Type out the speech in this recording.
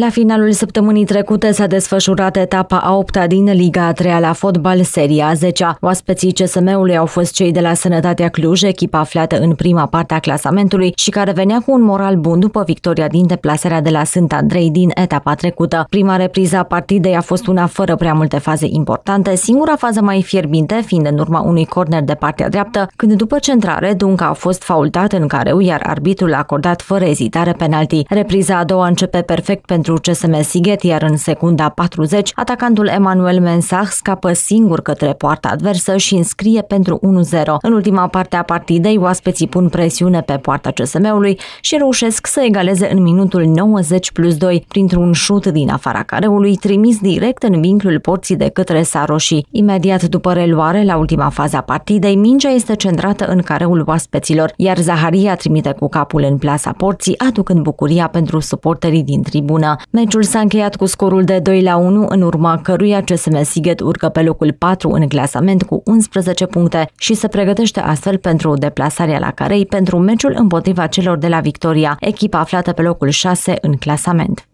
La finalul săptămânii trecute s-a desfășurat etapa a 8 -a din Liga a 3 -a la fotbal, seria a 10 -a. Oaspeții CSM-ului au fost cei de la Sănătatea Cluj, echipa aflată în prima parte a clasamentului și care venea cu un moral bun după victoria din deplasarea de la Sânt Andrei din etapa trecută. Prima repriză a partidei a fost una fără prea multe faze importante, singura fază mai fierbinte fiind în urma unui corner de partea dreaptă, când după centrare Dunca a fost faultat în careu, iar arbitrul a acordat fără ezitare penalti. Repriza a doua începe perfect pentru pentru CSM Sighet, iar în secunda 40, atacantul Emanuel Mensah scapă singur către poarta adversă și înscrie pentru 1-0. În ultima parte a partidei, oaspeții pun presiune pe poarta CSM-ului și reușesc să egaleze în minutul 90 plus 2 printr-un șut din afara careului trimis direct în vincul porții de către Saroșii. Imediat după reluare, la ultima fază a partidei, mingea este centrată în careul oaspeților, iar Zaharia trimite cu capul în plasa porții, aducând bucuria pentru suporterii din tribună. Meciul s-a încheiat cu scorul de 2 la 1, în urma căruia CSM Siget urcă pe locul 4 în clasament cu 11 puncte și se pregătește astfel pentru deplasarea la Carei pentru meciul împotriva celor de la Victoria, echipa aflată pe locul 6 în clasament.